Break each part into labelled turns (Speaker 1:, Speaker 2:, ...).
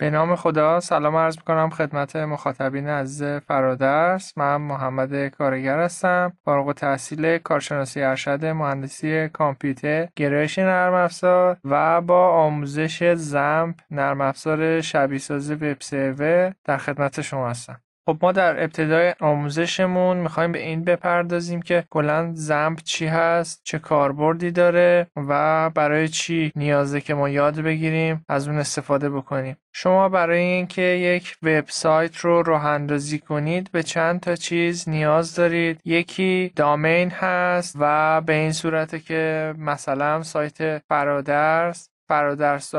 Speaker 1: به نام خدا سلام عرض میکنم خدمت مخاطبین عزیز فرادرس من محمد کارگر هستم فارغ تحصیل کارشناسی ارشد مهندسی کامپیوتر گرایش نرم افزار و با آموزش زمپ نرم افزار شبیه سازی وب سرور در خدمت شما هستم خب ما در ابتدای آموزشمون میخوایم به این بپردازیم که کلا زمپ چی هست چه کاربردی داره و برای چی نیازه که ما یاد بگیریم از اون استفاده بکنیم شما برای اینکه یک وبسایت رو راه اندازی کنید به چند تا چیز نیاز دارید یکی دامین هست و به این صورته که مثلا سایت فرادرس برادرز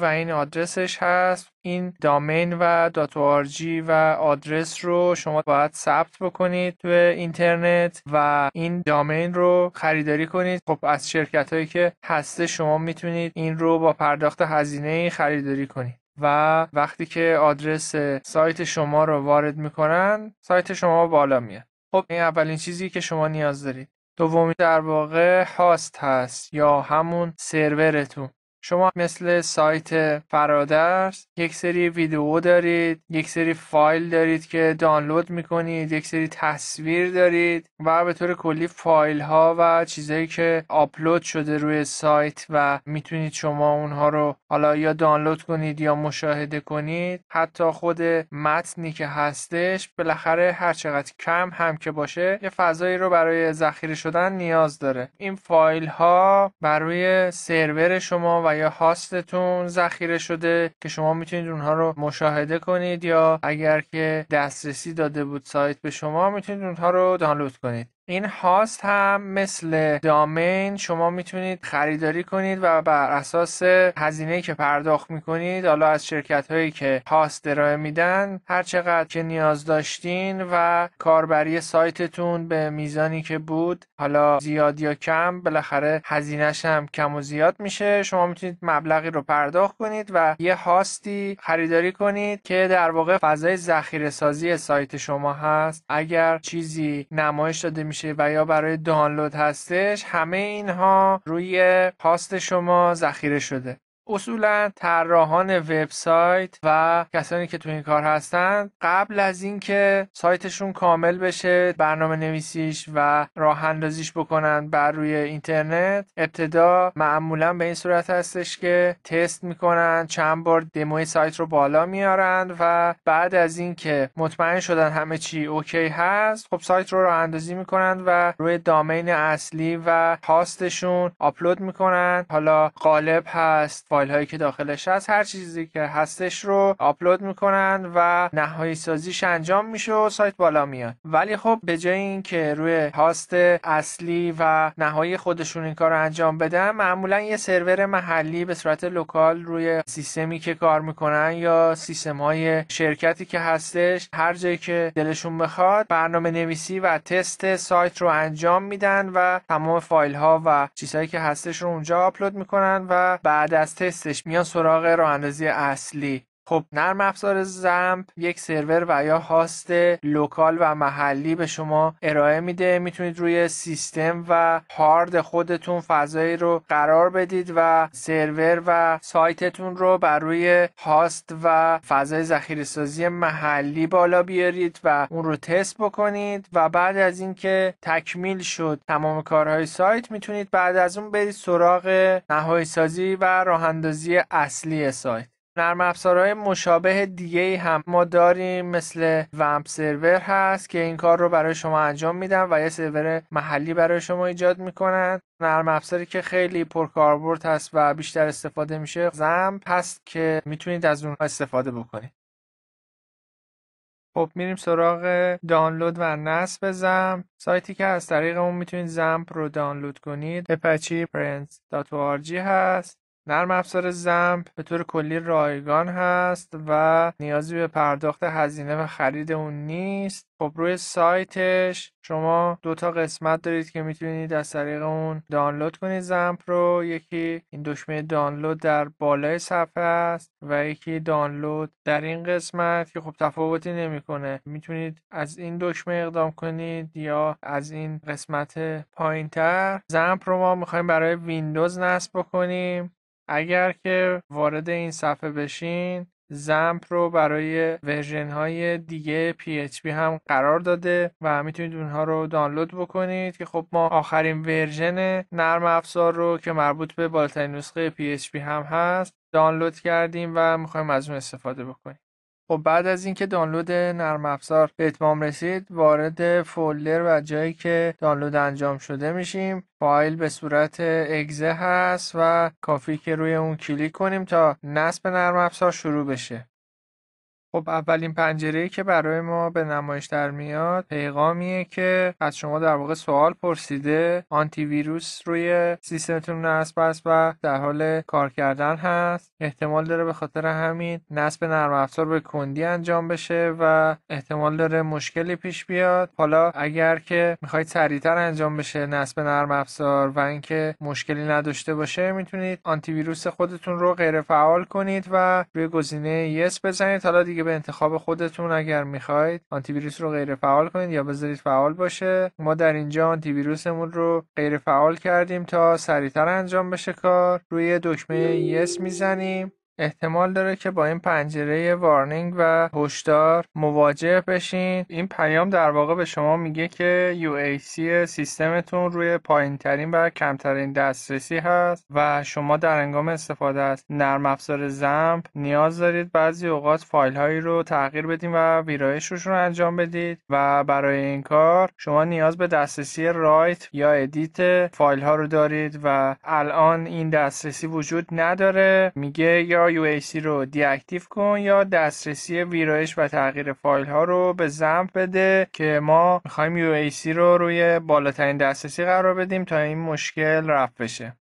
Speaker 1: و این آدرسش هست این دامین و دات و آدرس رو شما باید ثبت بکنید به اینترنت و این دامین رو خریداری کنید خب از شرکت هایی که هسته شما میتونید این رو با پرداخت هزینه خریداری کنید و وقتی که آدرس سایت شما رو وارد میکنن سایت شما بالا میاد خب این اولین چیزی که شما نیاز دارید دومی در واقع هاست هست یا همون سرورتون شما مثل سایت فرادرس یک سری ویدیو دارید یک سری فایل دارید که دانلود میکنید یک سری تصویر دارید و به طور کلی فایل ها و چیزهایی که آپلود شده روی سایت و میتونید شما اونها رو حالا یا دانلود کنید یا مشاهده کنید حتی خود متنی که هستش بالاخره هر چقدر کم هم که باشه یه فضایی رو برای ذخیره شدن نیاز داره این فایل ها روی سرور شما و یا هاستتون ذخیره شده که شما میتونید اونها رو مشاهده کنید یا اگر که دسترسی داده بود سایت به شما میتونید اونها رو دانلود کنید این هاست هم مثل دامین شما میتونید خریداری کنید و بر اساس هزینه که پرداخت میکنید حالا از شرکت هایی که هاست ارائه میدن هر چقدر که نیاز داشتین و کاربری سایتتون به میزانی که بود حالا زیاد یا کم بالاخره هزینهش هم کم و زیاد میشه شما میتونید مبلغی رو پرداخت کنید و یه هاستی خریداری کنید که در واقع فضای ذخیره سازی سایت شما هست اگر چیزی نمایش داده میشه میشه و یا برای دانلود هستش همه اینها روی هاست شما ذخیره شده اصولا طراحان وبسایت و کسانی که تو این کار هستند قبل از اینکه سایتشون کامل بشه برنامه نویسیش و راه اندازیش بکنن بر روی اینترنت ابتدا معمولا به این صورت هستش که تست میکنن چند بار دموی سایت رو بالا میارن و بعد از اینکه مطمئن شدن همه چی اوکی هست خب سایت رو راه اندازی میکنن و روی دامین اصلی و هاستشون آپلود میکنن حالا قالب هست فایل هایی که داخلش هست هر چیزی که هستش رو آپلود میکنن و نهایی سازیش انجام میشه و سایت بالا میاد ولی خب به جای اینکه روی هاست اصلی و نهایی خودشون این کار رو انجام بدن معمولا یه سرور محلی به صورت لوکال روی سیستمی که کار میکنن یا سیستم های شرکتی که هستش هر جایی که دلشون بخواد برنامه نویسی و تست سایت رو انجام میدن و تمام فایل ها و چیزهایی که هستش رو اونجا آپلود میکنن و بعد از تست نیستش میان سراغ راه اندازی اصلی خب نرم افزار زمپ یک سرور و یا هاست لوکال و محلی به شما ارائه میده میتونید روی سیستم و هارد خودتون فضایی رو قرار بدید و سرور و سایتتون رو بر روی هاست و فضای ذخیره سازی محلی بالا بیارید و اون رو تست بکنید و بعد از اینکه تکمیل شد تمام کارهای سایت میتونید بعد از اون برید سراغ نهایی سازی و راه اندازی اصلی سایت نرم افزارهای مشابه دیگه هم ما داریم مثل ومپ سرور هست که این کار رو برای شما انجام میدن و یه سرور محلی برای شما ایجاد میکنن نرم افزاری که خیلی پرکاربرد هست و بیشتر استفاده میشه زمپ هست که میتونید از اونها استفاده بکنید خب میریم سراغ دانلود و نصب زمپ سایتی که از طریق اون میتونید زمپ رو دانلود کنید apacheprint.org هست نرم افزار زمپ به طور کلی رایگان هست و نیازی به پرداخت هزینه و خرید اون نیست خب روی سایتش شما دو تا قسمت دارید که میتونید از طریق اون دانلود کنید زمپ رو یکی این دکمه دانلود در بالای صفحه است و یکی دانلود در این قسمت که خب تفاوتی نمیکنه میتونید از این دکمه اقدام کنید یا از این قسمت پایینتر زمپ رو ما میخوایم برای ویندوز نصب بکنیم اگر که وارد این صفحه بشین زمپ رو برای ورژن های دیگه PHP هم قرار داده و میتونید اونها رو دانلود بکنید که خب ما آخرین ورژن نرم افزار رو که مربوط به بالاترین نسخه PHP هم هست دانلود کردیم و میخوایم از اون استفاده بکنیم خب بعد از اینکه دانلود نرم افزار به اتمام رسید وارد فولدر و جایی که دانلود انجام شده میشیم فایل به صورت اگزه هست و کافی که روی اون کلیک کنیم تا نصب نرم افزار شروع بشه خب اولین پنجره‌ای که برای ما به نمایش در میاد پیغامیه که از شما در واقع سوال پرسیده آنتی ویروس روی سیستمتون نصب است و در حال کار کردن هست احتمال داره به خاطر همین نصب نرم افزار به کندی انجام بشه و احتمال داره مشکلی پیش بیاد حالا اگر که میخواید سریعتر انجام بشه نصب نرم افزار و اینکه مشکلی نداشته باشه میتونید آنتی ویروس خودتون رو غیر فعال کنید و روی گزینه یس بزنید حالا دیگه دیگه به انتخاب خودتون اگر میخواید آنتی ویروس رو غیر فعال کنید یا بذارید فعال باشه ما در اینجا آنتی ویروسمون رو غیر فعال کردیم تا سریعتر انجام بشه کار روی دکمه یس میزنیم احتمال داره که با این پنجره وارنینگ و هشدار مواجه بشین این پیام در واقع به شما میگه که UAC سیستمتون روی پایین ترین و کمترین دسترسی هست و شما در انگام استفاده از نرم افزار زمپ نیاز دارید بعضی اوقات فایل هایی رو تغییر بدین و ویرایش رو انجام بدید و برای این کار شما نیاز به دسترسی رایت یا ادیت فایل ها رو دارید و الان این دسترسی وجود نداره میگه یا UAC رو دی کن یا دسترسی ویرایش و تغییر فایل ها رو به زمپ بده که ما میخوایم UAC رو روی بالاترین دسترسی قرار بدیم تا این مشکل رفت بشه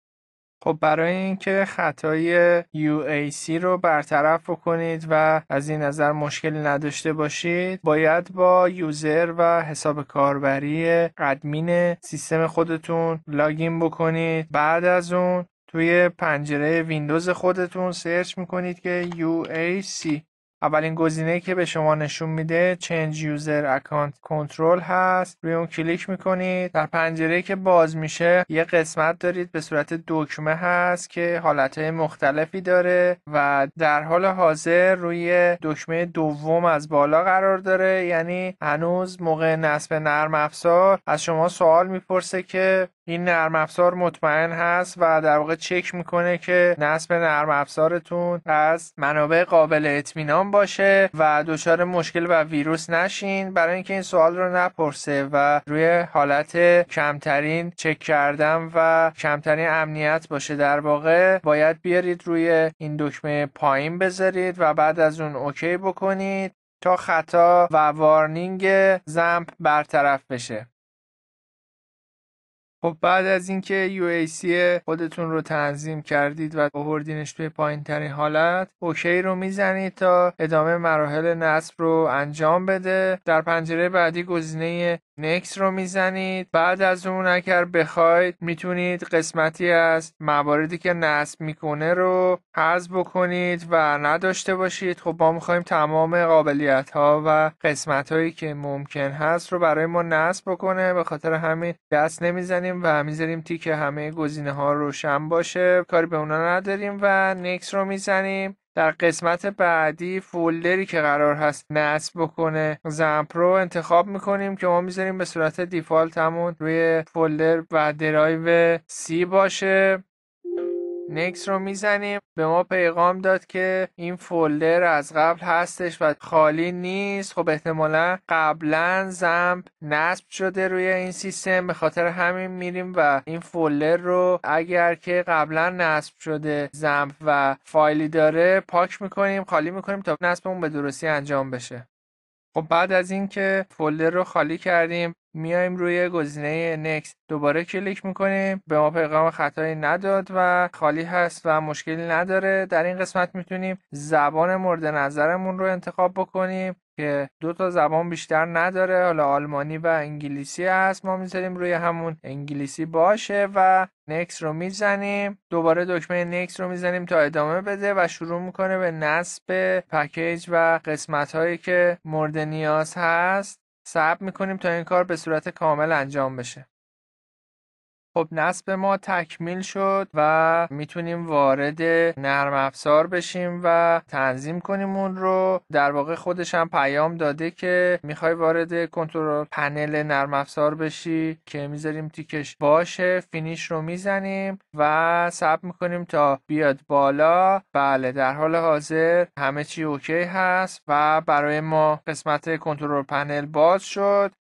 Speaker 1: خب برای اینکه خطای UAC رو برطرف کنید و از این نظر مشکلی نداشته باشید باید با یوزر و حساب کاربری ادمین سیستم خودتون لاگین بکنید بعد از اون توی پنجره ویندوز خودتون سرچ میکنید که UAC اولین گزینه‌ای که به شما نشون میده چنج یوزر اکانت کنترل هست روی اون کلیک میکنید در پنجره که باز میشه یه قسمت دارید به صورت دکمه هست که حالتهای مختلفی داره و در حال حاضر روی دکمه دوم از بالا قرار داره یعنی هنوز موقع نصب نرم افزار از شما سوال میپرسه که این نرم افزار مطمئن هست و در واقع چک میکنه که نصب نرم افزارتون از منابع قابل اطمینان باشه و دچار مشکل و ویروس نشین برای اینکه این سوال رو نپرسه و روی حالت کمترین چک کردن و کمترین امنیت باشه در واقع باید بیارید روی این دکمه پایین بذارید و بعد از اون اوکی بکنید تا خطا و وارنینگ زمپ برطرف بشه خب بعد از اینکه UAC خودتون رو تنظیم کردید و آوردینش به پایین ترین حالت اوکی رو میزنید تا ادامه مراحل نصب رو انجام بده در پنجره بعدی گزینه نکس رو میزنید بعد از اون اگر بخواید میتونید قسمتی از مواردی که نصب میکنه رو حذف بکنید و نداشته باشید خب ما میخوایم تمام قابلیت ها و قسمت هایی که ممکن هست رو برای ما نصب بکنه به خاطر همین دست نمیزنیم و میذاریم تیک همه گزینه ها روشن باشه کاری به اونا نداریم و نکس رو میزنیم در قسمت بعدی فولدری که قرار هست نصب بکنه زمپ رو انتخاب میکنیم که ما میذاریم به صورت دیفالت همون روی فولدر و درایو C باشه نکس رو میزنیم به ما پیغام داد که این فولدر از قبل هستش و خالی نیست خب احتمالا قبلا زمپ نصب شده روی این سیستم به خاطر همین میریم و این فولدر رو اگر که قبلا نصب شده زمپ و فایلی داره پاک میکنیم خالی میکنیم تا نصبمون به درستی انجام بشه خب بعد از اینکه فولدر رو خالی کردیم میایم روی گزینه نکس دوباره کلیک میکنیم به ما پیغام خطایی نداد و خالی هست و مشکلی نداره در این قسمت میتونیم زبان مورد نظرمون رو انتخاب بکنیم که دو تا زبان بیشتر نداره حالا آلمانی و انگلیسی هست ما میذاریم روی همون انگلیسی باشه و نکس رو میزنیم دوباره دکمه نکس رو میزنیم تا ادامه بده و شروع میکنه به نصب پکیج و قسمت هایی که مورد نیاز هست سب میکنیم تا این کار به صورت کامل انجام بشه خب نصب ما تکمیل شد و میتونیم وارد نرم افزار بشیم و تنظیم کنیم اون رو در واقع خودش هم پیام داده که میخوای وارد کنترل پنل نرم افزار بشی که میذاریم تیکش باشه فینیش رو میزنیم و سب میکنیم تا بیاد بالا بله در حال حاضر همه چی اوکی هست و برای ما قسمت کنترل پنل باز شد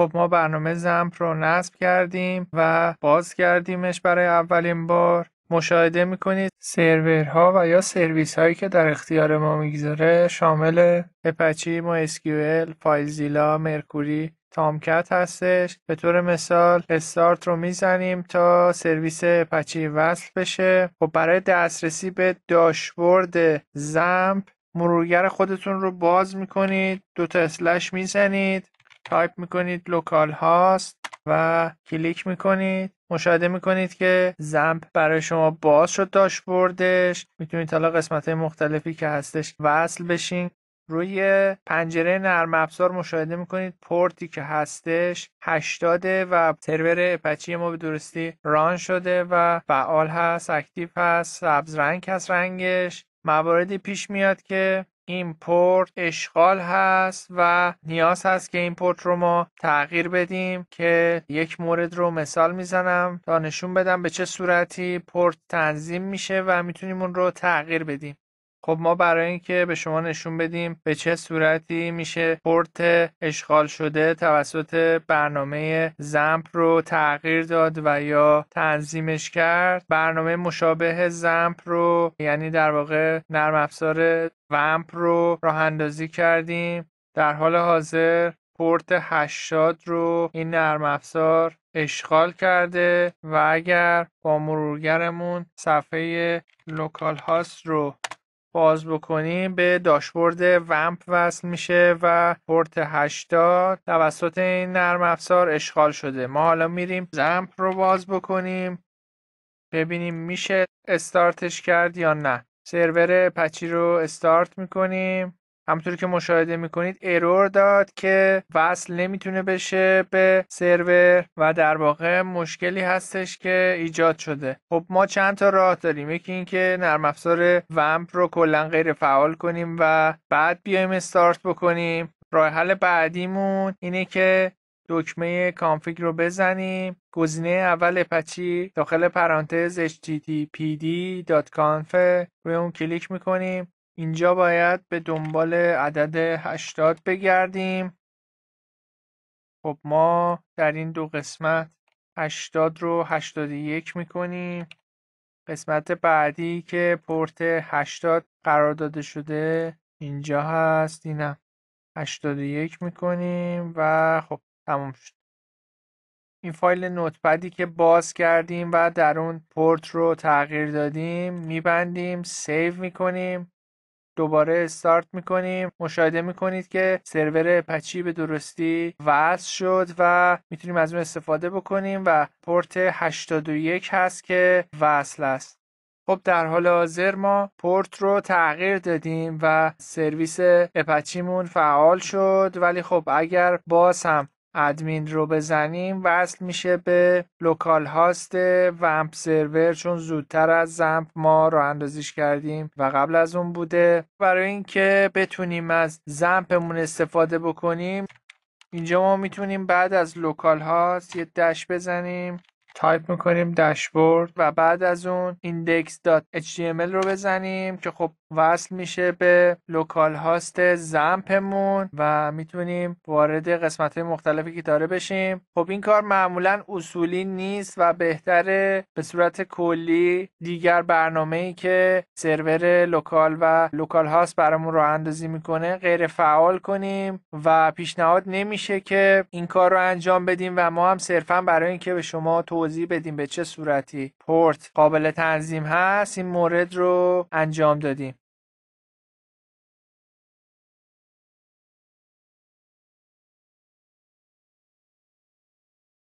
Speaker 1: خب ما برنامه زمپ رو نصب کردیم و باز کردیمش برای اولین بار مشاهده میکنید سرورها و یا سرویس هایی که در اختیار ما میگذاره شامل اپچی، MySQL، فایزیلا، مرکوری، تامکت هستش به طور مثال استارت رو میزنیم تا سرویس پچی وصل بشه و خب برای دسترسی به داشبورد زمپ مرورگر خودتون رو باز میکنید دو تا اسلش میزنید تایپ میکنید لوکال هاست و کلیک میکنید مشاهده میکنید که زمپ برای شما باز شد داشبوردش میتونید حالا قسمت های مختلفی که هستش وصل بشین روی پنجره نرم افزار مشاهده میکنید پورتی که هستش هشتاده و سرور اپچی ما به درستی ران شده و فعال هست اکتیو هست سبز رنگ هست رنگش مواردی پیش میاد که این پورت اشغال هست و نیاز هست که این پورت رو ما تغییر بدیم که یک مورد رو مثال میزنم تا نشون بدم به چه صورتی پورت تنظیم میشه و میتونیم اون رو تغییر بدیم خب ما برای اینکه به شما نشون بدیم به چه صورتی میشه پورت اشغال شده توسط برنامه زمپ رو تغییر داد و یا تنظیمش کرد برنامه مشابه زمپ رو یعنی در واقع نرم افزار ومپ رو راه اندازی کردیم در حال حاضر پورت 80 رو این نرم افزار اشغال کرده و اگر با مرورگرمون صفحه لوکال هاست رو باز بکنیم به داشبورد ومپ وصل میشه و پورت 80 توسط این نرم افزار اشغال شده ما حالا میریم زمپ رو باز بکنیم ببینیم میشه استارتش کرد یا نه سرور پچی رو استارت میکنیم همونطور که مشاهده میکنید ارور داد که وصل نمیتونه بشه به سرور و در واقع مشکلی هستش که ایجاد شده خب ما چند تا راه داریم یکی اینکه نرم افزار ومپ رو کلا غیر فعال کنیم و بعد بیایم استارت بکنیم راه حل بعدیمون اینه که دکمه کانفیگ رو بزنیم گزینه اول پچی داخل پرانتز httpd.conf روی اون کلیک میکنیم اینجا باید به دنبال عدد هشتاد بگردیم خب ما در این دو قسمت هشتاد رو هشتاد یک میکنیم قسمت بعدی که پورت هشتاد قرار داده شده اینجا هست اینم هشتاد یک میکنیم و خب تموم شد این فایل نوتپدی که باز کردیم و در اون پورت رو تغییر دادیم میبندیم سیو میکنیم دوباره استارت میکنیم مشاهده میکنید که سرور پچی به درستی وصل شد و میتونیم از اون استفاده بکنیم و پورت 821 هست که وصل است خب در حال حاضر ما پورت رو تغییر دادیم و سرویس اپچیمون فعال شد ولی خب اگر باز هم ادمین رو بزنیم وصل میشه به لوکال هاست ومپ سرور چون زودتر از زمپ ما رو اندازیش کردیم و قبل از اون بوده برای اینکه بتونیم از زمپمون استفاده بکنیم اینجا ما میتونیم بعد از لوکال هاست یه دش بزنیم تایپ میکنیم داشبورد و بعد از اون index.html رو بزنیم که خب وصل میشه به لوکال هاست زمپمون و میتونیم وارد قسمت های مختلفی که داره بشیم خب این کار معمولا اصولی نیست و بهتره به صورت کلی دیگر برنامه ای که سرور لوکال و لوکال هاست برامون رو اندازی میکنه غیر فعال کنیم و پیشنهاد نمیشه که این کار رو انجام بدیم و ما هم صرفا برای اینکه به شما توضیح بدیم به چه صورتی پورت قابل تنظیم هست این مورد رو انجام دادیم